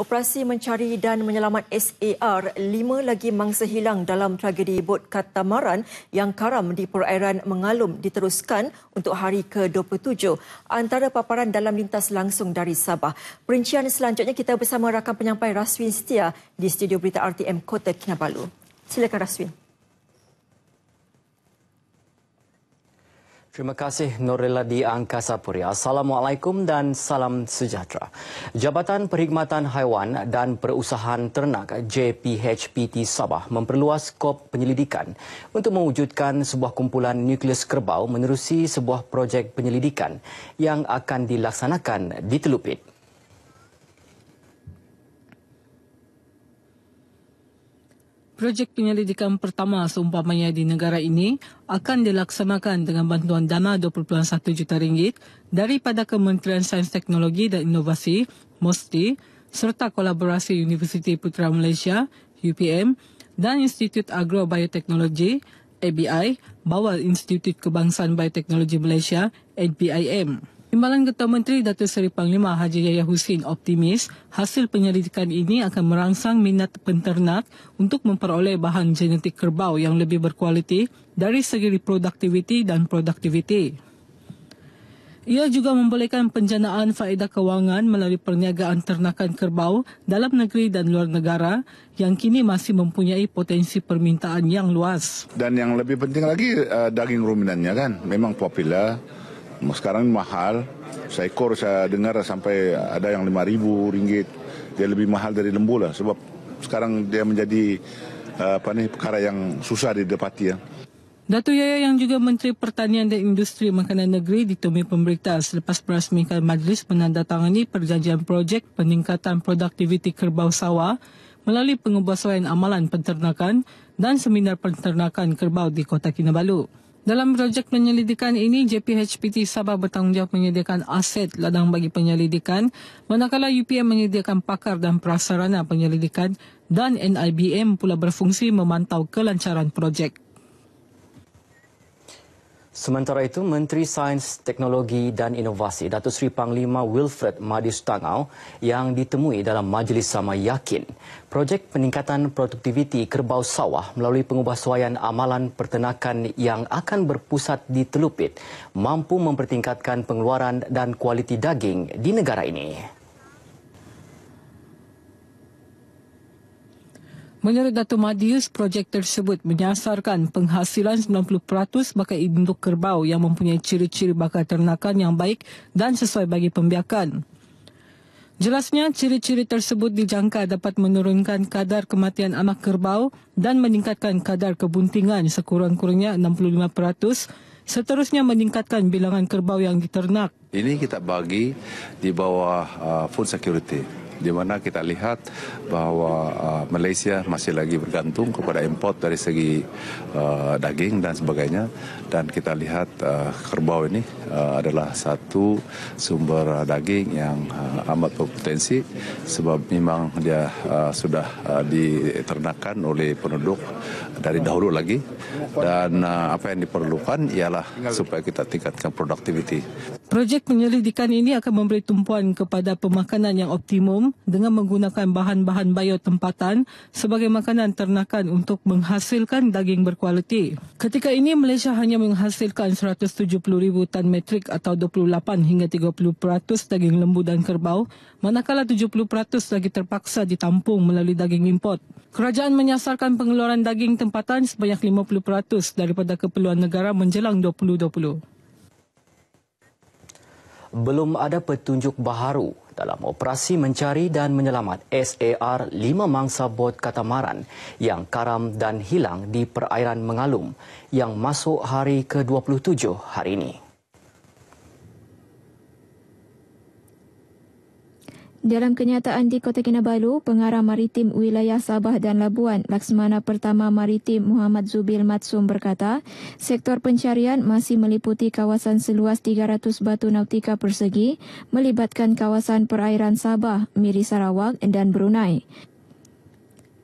Operasi mencari dan menyelamat SAR, lima lagi mangsa hilang dalam tragedi bot Katamaran yang karam di perairan Mengalum diteruskan untuk hari ke-27 antara paparan dalam lintas langsung dari Sabah. Perincian selanjutnya kita bersama rakan penyampai Raswin Setia di Studio Berita RTM Kota Kinabalu. Silakan Raswin. Terima kasih Norella di Angkasa Puri. Assalamualaikum dan salam sejahtera. Jabatan Perkhidmatan Haiwan dan Perusahaan Ternak JPHPT Sabah memperluas skop penyelidikan untuk mewujudkan sebuah kumpulan nukleus kerbau menerusi sebuah projek penyelidikan yang akan dilaksanakan di Telupit. Projek penyelidikan pertama seumpamanya di negara ini akan dilaksanakan dengan bantuan dana 20.1 juta ringgit daripada Kementerian Sains Teknologi dan Inovasi, MOSTI, serta kolaborasi Universiti Putra Malaysia, UPM, dan Institut Agro Bioteknologi, ABI, bawah Institut Kebangsaan Bioteknologi Malaysia, (NPIM). Imbalan Ketua Menteri Datuk Seri Panglima Haji Yahya Hussein optimis hasil penyelidikan ini akan merangsang minat penternak untuk memperoleh bahan genetik kerbau yang lebih berkualiti dari segi reproduktiviti dan produktiviti. Ia juga membolehkan penjanaan faedah kewangan melalui perniagaan ternakan kerbau dalam negeri dan luar negara yang kini masih mempunyai potensi permintaan yang luas. Dan yang lebih penting lagi eh, daging ruminannya kan memang popular sekarang mahal. Saya Seekor saya dengar sampai ada yang lima ribu ringgit. Dia lebih mahal dari lembu lah sebab sekarang dia menjadi eh, apa ni perkara yang susah didapati ya. Datu Yaya yang juga Menteri Pertanian dan Industri Makanan Negeri ditemui pemberita selepas merasmikan majlis menandatangani perjanjian projek peningkatan produktiviti kerbau sawah melalui pengubahsuaian amalan penternakan dan seminar penternakan kerbau di Kota Kinabalu. Dalam projek penyelidikan ini, JPHPT Sabah bertanggungjawab menyediakan aset ladang bagi penyelidikan, manakala UPM menyediakan pakar dan prasarana penyelidikan dan NIBM pula berfungsi memantau kelancaran projek. Sementara itu, Menteri Sains, Teknologi dan Inovasi Datuk Seri Panglima Wilfred Madius Tangau yang ditemui dalam Majlis Sama Yakin, projek peningkatan produktiviti kerbau sawah melalui pengubahsuaian amalan pertenakan yang akan berpusat di Telupit mampu mempertingkatkan pengeluaran dan kualiti daging di negara ini. Menurut Datuk Madius, projek tersebut menyasarkan penghasilan 90% bakal induk kerbau yang mempunyai ciri-ciri bakal ternakan yang baik dan sesuai bagi pembiakan. Jelasnya, ciri-ciri tersebut dijangka dapat menurunkan kadar kematian anak kerbau dan meningkatkan kadar kebuntingan sekurang-kurangnya 65% seterusnya meningkatkan bilangan kerbau yang diternak. Ini kita bagi di bawah uh, food security di mana kita lihat bahwa uh, Malaysia masih lagi bergantung kepada import dari segi uh, daging dan sebagainya dan kita lihat uh, kerbau ini adalah satu sumber daging yang amat berpotensi sebab memang dia sudah uh, diternakan oleh penduduk dari dahulu lagi dan apa yang diperlukan ialah supaya kita tingkatkan produktiviti Projek penyelidikan ini akan memberi tumpuan kepada pemakanan yang optimum dengan menggunakan bahan-bahan bio tempatan sebagai makanan ternakan untuk menghasilkan daging berkualiti. Ketika ini Malaysia hanya menghasilkan 170,000 tan metrik atau 28 hingga 30% daging lembu dan kerbau manakala 70% lagi terpaksa ditampung melalui daging import. Kerajaan menyasarkan pengeluaran daging tempatan sebanyak 50% daripada keperluan negara menjelang 2020 belum ada petunjuk baharu dalam operasi mencari dan menyelamat SAR 5 mangsa bot katamaran yang karam dan hilang di perairan Mengalum yang masuk hari ke-27 hari ini. Dalam kenyataan di Kota Kinabalu, pengarah maritim wilayah Sabah dan Labuan, Laksmana Pertama Maritim Muhammad Zubil Matsum berkata, sektor pencarian masih meliputi kawasan seluas 300 batu nautika persegi, melibatkan kawasan perairan Sabah, Miri Sarawak dan Brunei.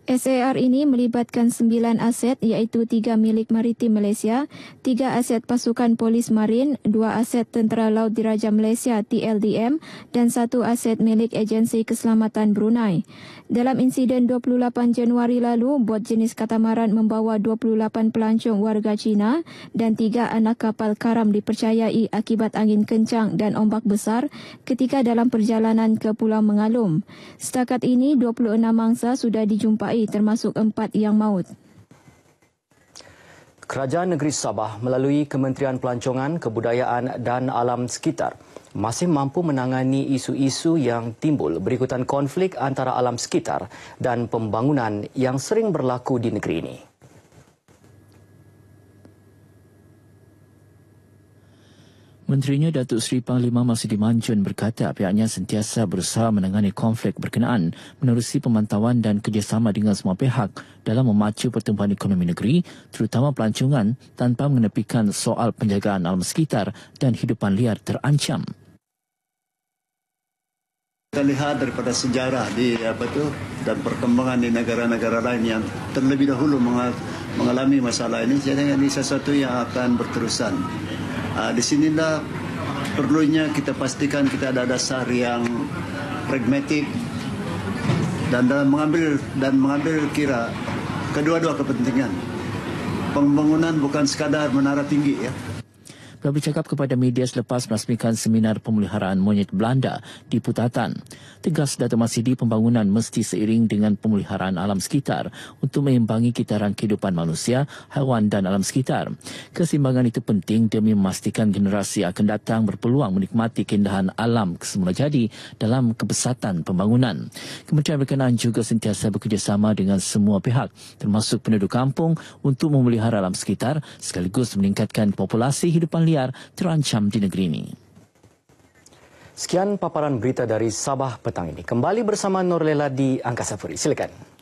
SAR ini melibatkan sembilan aset iaitu tiga milik maritim Malaysia, tiga aset pasukan polis marin, dua aset tentera laut diraja Malaysia TLDM dan satu aset milik agensi keselamatan Brunei. Dalam insiden 28 Januari lalu, bot jenis katamaran membawa 28 pelancong warga China dan tiga anak kapal karam dipercayai akibat angin kencang dan ombak besar ketika dalam perjalanan ke Pulau Mengalum. Setakat ini, 26 mangsa sudah dijumpai air termasuk empat yang maut. Kerajaan Negeri Sabah melalui Kementerian Pelancongan, Kebudayaan dan Alam Sekitar masih mampu menangani isu-isu yang timbul berikutan konflik antara alam sekitar dan pembangunan yang sering berlaku di negeri ini. Menterinya Datuk Seri Panglima masih Manjun berkata pihaknya sentiasa berusaha menangani konflik berkenaan menerusi pemantauan dan kerjasama dengan semua pihak dalam memacu pertumbuhan ekonomi negeri terutama pelancongan tanpa menepikan soal penjagaan alam sekitar dan hidupan liar terancam. Kita lihat daripada sejarah di apa tu dan perkembangan di negara-negara lain yang terlebih dahulu mengalami masalah ini, saya ini sesuatu yang akan berterusan. uh, di sinilah perlunya kita pastikan kita ada dasar yang pragmatik dan dalam mengambil dan mengambil kira kedua-dua kepentingan. Pembangunan bukan sekadar menara tinggi ya. telah bercakap kepada media selepas merasmikan seminar pemeliharaan monyet Belanda di Putatan. Tegas Dato' Masidi, pembangunan mesti seiring dengan pemeliharaan alam sekitar untuk mengimbangi kitaran kehidupan manusia, haiwan dan alam sekitar. Kesimbangan itu penting demi memastikan generasi akan datang berpeluang menikmati keindahan alam semula jadi dalam kebesatan pembangunan. Kementerian berkenaan juga sentiasa bekerjasama dengan semua pihak termasuk penduduk kampung untuk memelihara alam sekitar sekaligus meningkatkan populasi hidupan liar terancam di negeri ini. Sekian paparan berita dari Sabah petang ini. Kembali bersama Norlela di Angkasa Furi, Silakan.